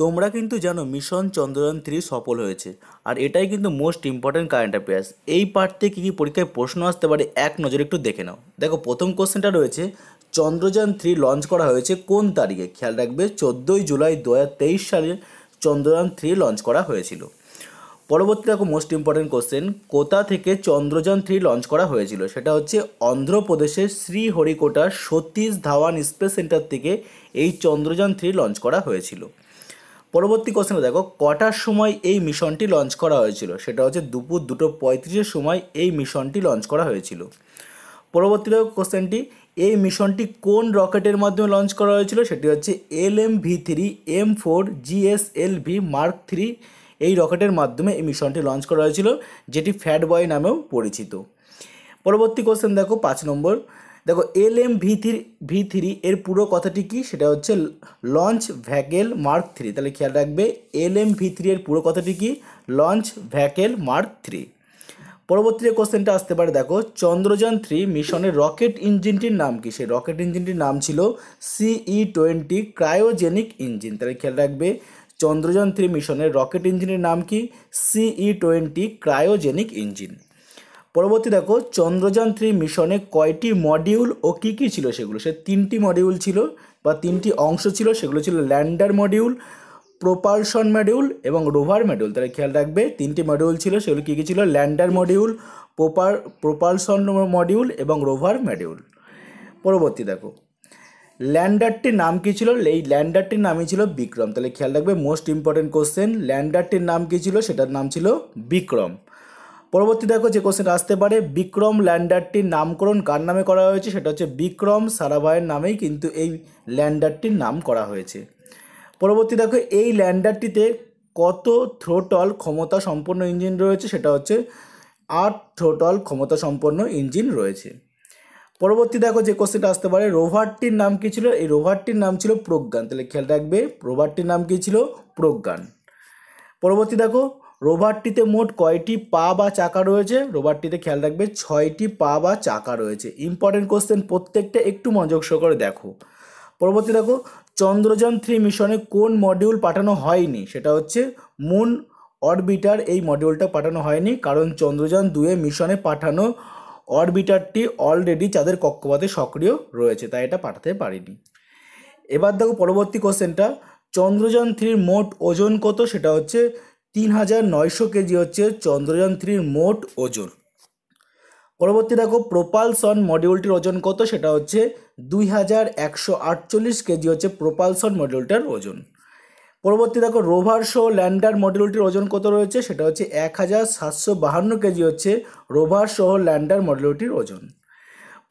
তোমরা কিন্তু জানো মিশন চন্দ্রয়ান থ্রি সফল হয়েছে আর এটাই কিন্তু মোস্ট ইম্পর্ট্যান্ট কারেন্ট অ্যাফেয়ার্স এই পার্ট থেকে কী কী পরীক্ষায় প্রশ্ন আসতে পারে এক নজরে একটু দেখে নাও দেখো প্রথম কোশ্চেনটা রয়েছে চন্দ্রযান থ্রি লঞ্চ করা হয়েছে কোন তারিখে খেয়াল রাখবে চোদ্দোই জুলাই দু সালে চন্দ্রযান থ্রি লঞ্চ করা হয়েছিল পরবর্তী দেখো মোস্ট ইম্পর্ট্যান্ট কোশ্চেন কোথা থেকে চন্দ্রযান থ্রি লঞ্চ করা হয়েছিল সেটা হচ্ছে অন্ধ্রপ্রদেশের শ্রীহরিকোটার সতীশ ধাওয়ান স্পেস সেন্টার থেকে এই চন্দ্রযান থ্রি লঞ্চ করা হয়েছিল পরবর্তী কোশ্চেনে দেখো কটার সময় এই মিশনটি লঞ্চ করা হয়েছিল সেটা হচ্ছে দুপুর দুটো পঁয়ত্রিশের সময় এই মিশনটি লঞ্চ করা হয়েছিল পরবর্তী কোশ্চেনটি এই মিশনটি কোন রকেটের মাধ্যমে লঞ্চ করা হয়েছিল সেটি হচ্ছে L M V three M four V mark three এই রকেটের মাধ্যমে এই মিশনটি লঞ্চ করা হয়েছিল যেটি ফ্যাট বয় নামেও পরিচিত পরবর্তী কোশ্চেন দেখো পাঁচ নম্বর দেখো L M V three V three এর পুরো কথাটি কি সেটা হচ্ছে লঞ্চ ভ্যাকেল মার্ক থ্রি তাহলে খেয়াল রাখবে এল এম ভি থ্রি এর পুরো কথাটি কি লঞ্চ ভ্যাকেল মার্ক থ্রি পরবর্তী যে কোশ্চেনটা আসতে পারে দেখো চন্দ্রযান থ্রি মিশনের রকেট ইঞ্জিনটির নাম কি সেই রকেট ইঞ্জিনটির নাম ছিল সিই টোয়েন্টি ক্রায়োজেনিক ইঞ্জিন তাহলে খেয়াল রাখবে চন্দ্রযান থ্রি মিশনের রকেট ইঞ্জিনের নাম কি সিই টোয়েন্টি ক্রায়োজেনিক ইঞ্জিন পরবর্তী দেখো চন্দ্রযান থ্রি মিশনে কয়টি মডিউল ও কী কী ছিল সেগুলো সে তিনটি মডিউল ছিল বা তিনটি অংশ ছিল সেগুলো ছিল ল্যান্ডার মডিউল প্রোপালশন মডিউল এবং রোভার মডিউল তাহলে খেয়াল রাখবে তিনটি মডিউল ছিল সেগুলো কী কী ছিল lander module proper propulsion module এবং রোভার মডিউল পরবর্তী দেখো ল্যান্ডারটির নাম কী ছিল এই ল্যান্ডারটির নামই ছিল বিক্রম তাহলে খেয়াল রাখবে মোস্ট ইম্পর্টেন্ট কোশ্চেন ল্যান্ডারটির নাম কী ছিল সেটার নাম ছিল বিক্রম পরবর্তী দেখো যে কোশ্চেন আসতে পারে বিক্রম ল্যান্ডারটির নামকরণ কার নামে করা হয়েছে সেটা হচ্ছে বিক্রম সারাভাইয়ের নামেই কিন্তু এই ল্যান্ডারটির নাম করা হয়েছে পরবর্তী দেখো এই ল্যান্ডারটিতে কত থ্রোটল ক্ষমতা সম্পন্ন ইঞ্জিন রয়েছে সেটা হচ্ছে আট থ্রোটল ক্ষমতা সম্পন্ন ইঞ্জিন রয়েছে পরবর্তী দেখো যে কোশ্চেনটা আসতে পারে রোভারটির নাম কী ছিল এই রোভারটির নাম ছিল প্রজ্ঞান তাহলে খেয়াল রাখবে রোভারটির নাম কী ছিল প্রজ্ঞান পরবর্তী দেখো রোভারটিতে মোট কয়টি পা বা চাকা রয়েছে রোভারটিতে খেয়াল রাখবে ছয়টি পা বা চাকা রয়েছে ইম্পর্টেন্ট কোশ্চেন প্রত্যেকটা একটু মনোযোগ সহকারে দেখো পরবর্তী দেখো চন্দ্রযান থ্রি মিশনে কোন মডিউল পাঠানো হয়নি সেটা হচ্ছে মুন অরবিটার এই মডিউলটা পাঠানো হয়নি কারণ চন্দ্রযান দুয়ে মিশনে পাঠানো অরবিটারটি অলরেডি চাঁদের কক্ষপথে সক্রিয় রয়েছে তাই এটা পাঠাতে পারিনি এবার দেখো পরবর্তী কোশ্চেনটা চন্দ্রযান থ্রির মোট ওজন কত সেটা হচ্ছে তিন হাজার নয়শো কেজি হচ্ছে চন্দ্রযান থ্রির মোট ওজন পরবর্তী দেখো প্রোপালসন মডিউলটির ওজন কত সেটা হচ্ছে দুই হাজার একশো আটচল্লিশ কেজি হচ্ছে প্রোপালসন মডিউলটার ওজন পরবর্তী দেখো রোভার শো ল্যান্ডার মডিউলটির ওজন কত রয়েছে সেটা হচ্ছে এক হাজার সাতশো বাহান্ন কেজি হচ্ছে রোভার শো ল্যান্ডার মডিউলটির ওজন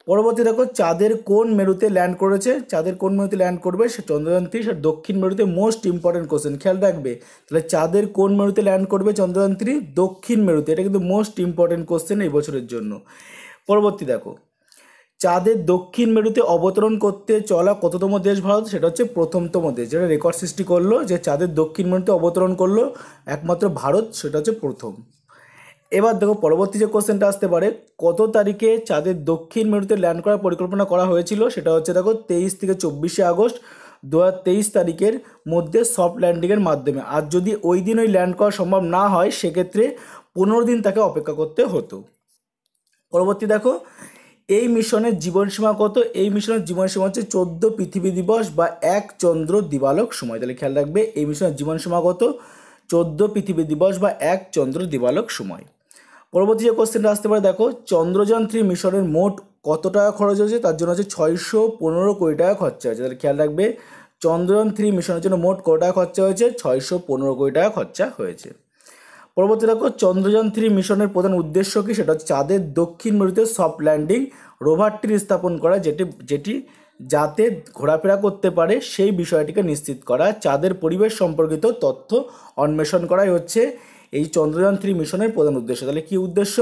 পরবর্তী দেখো চাঁদের কোন মেরুতে ল্যান্ড করেছে চাঁদের কোন মেরুতে ল্যান্ড করবে সে চন্দ্রযান থ্রি সে দক্ষিণ মেরুতে মোস্ট ইম্পর্টেন্ট কোশ্চেন খেয়াল রাখবে তাহলে চাঁদের কোন মেরুতে ল্যান্ড করবে চন্দ্রযান থ্রি দক্ষিণ মেরুতে এটা কিন্তু মোস্ট ইম্পর্টেন্ট কোশ্চেন এই বছরের জন্য পরবর্তী দেখো চাঁদের দক্ষিণ মেরুতে অবতরণ করতে চলা কততম দেশ ভারত সেটা হচ্ছে প্রথমতম দেশ যেটা রেকর্ড সৃষ্টি করলো যে চাঁদের দক্ষিণ মেরুতে অবতরণ করলো একমাত্র ভারত সেটা হচ্ছে প্রথম এবার দেখো পরবর্তী যে কোশ্চেনটা আসতে পারে কত তারিখে চাঁদের দক্ষিণ মেরুতে ল্যান্ড করার পরিকল্পনা করা হয়েছিল সেটা হচ্ছে দেখো তেইশ থেকে চব্বিশে আগস্ট দু তারিখের মধ্যে সফট ল্যান্ডিংয়ের মাধ্যমে আর যদি ওই দিন ওই ল্যান্ড করা সম্ভব না হয় সেক্ষেত্রে পনেরো দিন তাকে অপেক্ষা করতে হতো পরবর্তী দেখো এই মিশনের জীবনসীমা কত এই মিশনের জীবনসীমা হচ্ছে চোদ্দো পৃথিবী দিবস বা এক চন্দ্র দিবালক সময় তাহলে খেয়াল রাখবে এই মিশনের জীবনসীমা কত চোদ্দো পৃথিবী দিবস বা এক চন্দ্র দিবালক সময় পরবর্তী যে কোশ্চেনটা আসতে পারে দেখো চন্দ্রযান থ্রি মিশনের মোট কত টাকা খরচ হয়েছে তার জন্য হচ্ছে ছয়শো পনেরো কোটি টাকা খরচা হয়েছে তাহলে খেয়াল রাখবে চন্দ্রযান থ্রি মিশনের জন্য মোট কত টাকা খরচা হয়েছে ছয়শো পনেরো কোটি টাকা খরচা হয়েছে পরবর্তী দেখো চন্দ্রযান থ্রি মিশনের প্রধান উদ্দেশ্য কী সেটা হচ্ছে চাঁদের দক্ষিণ মেরুতে সফট ল্যান্ডিং রোভারটির স্থাপন করা যেটি যেটি যাতে ঘোরাফেরা করতে পারে সেই বিষয়টিকে নিশ্চিত করা চাঁদের পরিবেশ সম্পর্কিত তথ্য অন্বেষণ করাই হচ্ছে এই চন্দ্রযান থ্রি মিশনের প্রধান উদ্দেশ্য তাহলে কী উদ্দেশ্য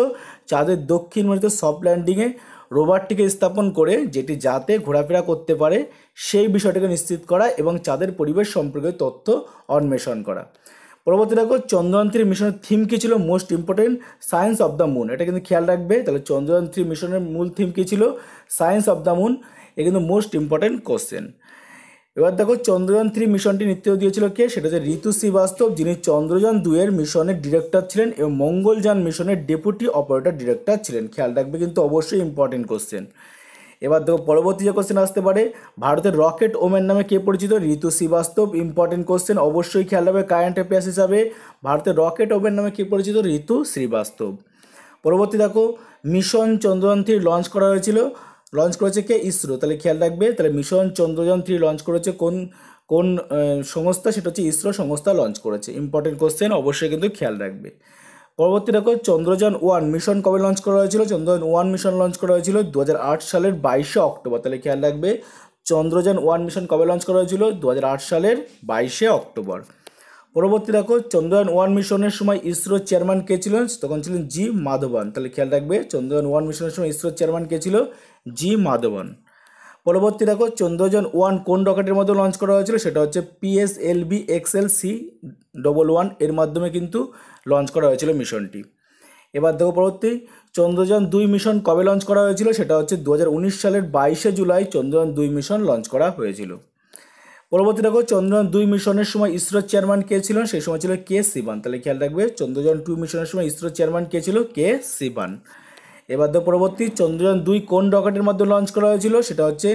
চাঁদের দক্ষিণ মেরুতে সফট ল্যান্ডিংয়ে রোবারটিকে স্থাপন করে যেটি যাতে ঘোরাফেরা করতে পারে সেই বিষয়টিকে নিশ্চিত করা এবং চাঁদের পরিবেশ সম্পর্কে তথ্য অন্বেষণ করা পরবর্তী দেখো চন্দ্রয়ান থ্রি মিশনের থিম কী ছিল most important science of the moon এটা কিন্তু খেয়াল রাখবে তাহলে চন্দ্রয়ান থ্রি মিশনের মূল থিম কী ছিল সায়েন্স অফ দ্য মুন এ কিন্তু মোস্ট ইম্পর্টেন্ট কোশ্চেন এবার দেখো চন্দ্রযান থ্রি মিশনটি নেতৃত্ব দিয়েছিল কে সেটা হচ্ছে ঋতু শ্রীবাস্তব যিনি চন্দ্রযান দুয়ের মিশনের ডিরেক্টর ছিলেন এবং মঙ্গলযান মিশনের ডেপুটি অপারেটর ডিরেক্টর ছিলেন খেয়াল রাখবে কিন্তু অবশ্যই ইম্পর্টেন্ট কোশ্চেন এবার দেখো পরবর্তী যে কোশ্চেন আসতে পারে ভারতের রকেট ওমেন নামে কে পরিচিত ঋতু শ্রীবাস্তব ইম্পর্টেন্ট কোশ্চেন অবশ্যই খেয়াল রাখবে কারেন্ট অ্যাফেয়ার্স হিসাবে ভারতের রকেট ওমেন নামে কে পরিচিত ঋতু শ্রীবাস্তব পরবর্তী দেখো মিশন চন্দ্রযান থ্রি লঞ্চ করা হয়েছিল লঞ্চ করেছে কে ইসরো তাহলে খেয়াল রাখবে তাহলে মিশন চন্দ্রযান থ্রি লঞ্চ করেছে কোন কোন সংস্থা সেটা হচ্ছে ইসরো সংস্থা লঞ্চ করেছে ইম্পর্টেন্ট কোশ্চেন অবশ্যই কিন্তু খেয়াল রাখবে পরবর্তী দেখো চন্দ্রযান ওয়ান মিশন কবে লঞ্চ করা হয়েছিল চন্দ্রযান ওয়ান মিশন লঞ্চ করা হয়েছিল দু সালের বাইশে অক্টোবর তাহলে খেয়াল রাখবে চন্দ্রযান ওয়ান মিশন কবে লঞ্চ করা হয়েছিল দু সালের বাইশে অক্টোবর পরবর্তী দেখো চন্দ্রয়ান ওয়ান মিশনের সময় ইসরোর চেয়ারম্যান কে ছিলেন তখন ছিলেন জি মাধবন তাহলে খেয়াল রাখবে চন্দ্রয়ান ওয়ান মিশনের সময় ইসরোর চেয়ারম্যান কে ছিল জি মাধবন পরবর্তী দেখো চন্দ্রযান ওয়ান কোন রকেটের মধ্যে লঞ্চ করা হয়েছিল সেটা হচ্ছে PSLV XL C double one এর মাধ্যমে কিন্তু লঞ্চ করা হয়েছিল মিশনটি এবার দেখো পরবর্তী চন্দ্রযান দুই মিশন কবে লঞ্চ করা হয়েছিল সেটা হচ্ছে দু সালের বাইশে জুলাই চন্দ্রযান দুই মিশন লঞ্চ করা হয়েছিল পরবর্তী দেখো চন্দ্রযান দুই মিশনের সময় ইসরোর চেয়ারম্যান কে ছিলেন সেই সময় ছিল কে সিবান তাহলে খেয়াল রাখবে চন্দ্রযান টু মিশনের সময় ইসরোর চেয়ারম্যান কে ছিল কে সিবান এবার তো পরবর্তী চন্দ্রযান দুই কোন রকেটের মাধ্যমে লঞ্চ করা হয়েছিল সেটা হচ্ছে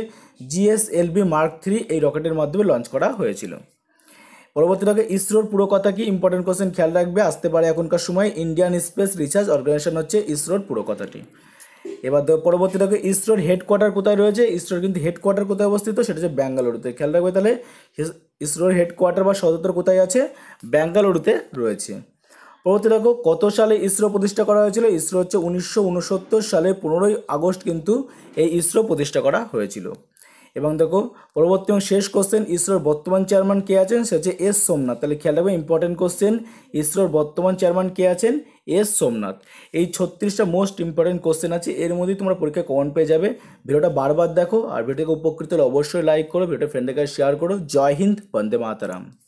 জিএসএলভি মার্ক থ্রি এই রকেটের মাধ্যমে লঞ্চ করা হয়েছিল পরবর্তী দেখো ইসরোর পুরো কথা কি ইম্পর্টেন্ট কোশ্চেন খেয়াল রাখবে আসতে পারে এখনকার সময় ইন্ডিয়ান স্পেস রিসার্চ অর্গানাইজেশন হচ্ছে ইসরোর পুরো কথাটি এবার দেখো পরবর্তী দেখো ইসরোর হেডকোয়ার্টার কোথায় রয়েছে ইসরোর কিন্তু হেডকোয়ার্টার কোথায় অবস্থিত সেটা হচ্ছে ব্যাঙ্গালুরুতে খেয়াল রাখবে তাহলে ইসরোর হেডকোয়ার্টার বা সদর কোথায় আছে ব্যাঙ্গালুরুতে রয়েছে পরবর্তী দেখো কত সালে ইসরো প্রতিষ্ঠা করা হয়েছিল ইসরো হচ্ছে উনিশশো সালে পনেরোই আগস্ট কিন্তু এই ইসরো প্রতিষ্ঠা করা হয়েছিল এবং দেখো পরবর্তী এবং শেষ কোশ্চেন ইসরোর বর্তমান চেয়ারম্যান কে আছেন সে হচ্ছে এস সোমনাথ তাহলে খেয়াল রাখবে ইম্পর্টেন্ট কোশ্চেন ইসরোর বর্তমান চেয়ারম্যান কে আছেন এস সোমনাথ এই ছত্রিশটা মোস্ট ইম্পর্টেন্ট কোশ্চেন আছে এর মধ্যেই তোমরা পরীক্ষা কমন পেয়ে যাবে ভিডিওটা বারবার দেখো আর ভিডিওকে উপকৃত হলে অবশ্যই লাইক করো ভিডিওটা ফ্রেন্ডের কাছে শেয়ার করো জয় হিন্দ বন্দে মাতারাম